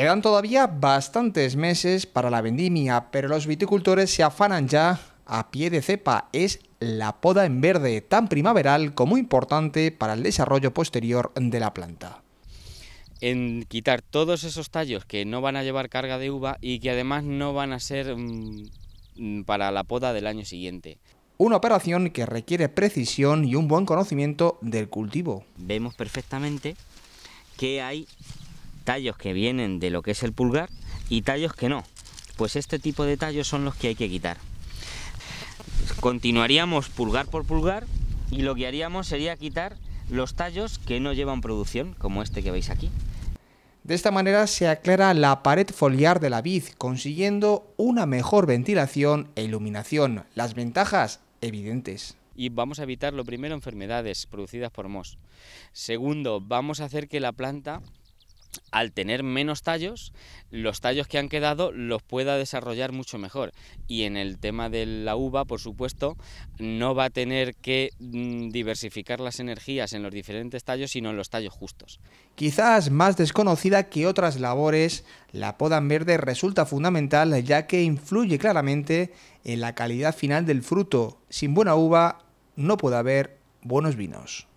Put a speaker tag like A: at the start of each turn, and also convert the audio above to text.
A: Quedan todavía bastantes meses para la vendimia, pero los viticultores se afanan ya a pie de cepa. Es la poda en verde, tan primaveral como importante para el desarrollo posterior de la planta.
B: En quitar todos esos tallos que no van a llevar carga de uva y que además no van a ser mm, mm, para la poda del año siguiente.
A: Una operación que requiere precisión y un buen conocimiento del cultivo.
B: Vemos perfectamente que hay tallos que vienen de lo que es el pulgar y tallos que no. Pues este tipo de tallos son los que hay que quitar. Continuaríamos pulgar por pulgar y lo que haríamos sería quitar los tallos que no llevan producción, como este que veis aquí.
A: De esta manera se aclara la pared foliar de la vid, consiguiendo una mejor ventilación e iluminación. Las ventajas evidentes
B: y vamos a evitar lo primero enfermedades producidas por mos. Segundo, vamos a hacer que la planta al tener menos tallos, los tallos que han quedado los pueda desarrollar mucho mejor. Y en el tema de la uva, por supuesto, no va a tener que mm, diversificar las energías en los diferentes tallos, sino en los tallos justos.
A: Quizás más desconocida que otras labores, la poda en verde resulta fundamental ya que influye claramente en la calidad final del fruto. Sin buena uva no puede haber buenos vinos.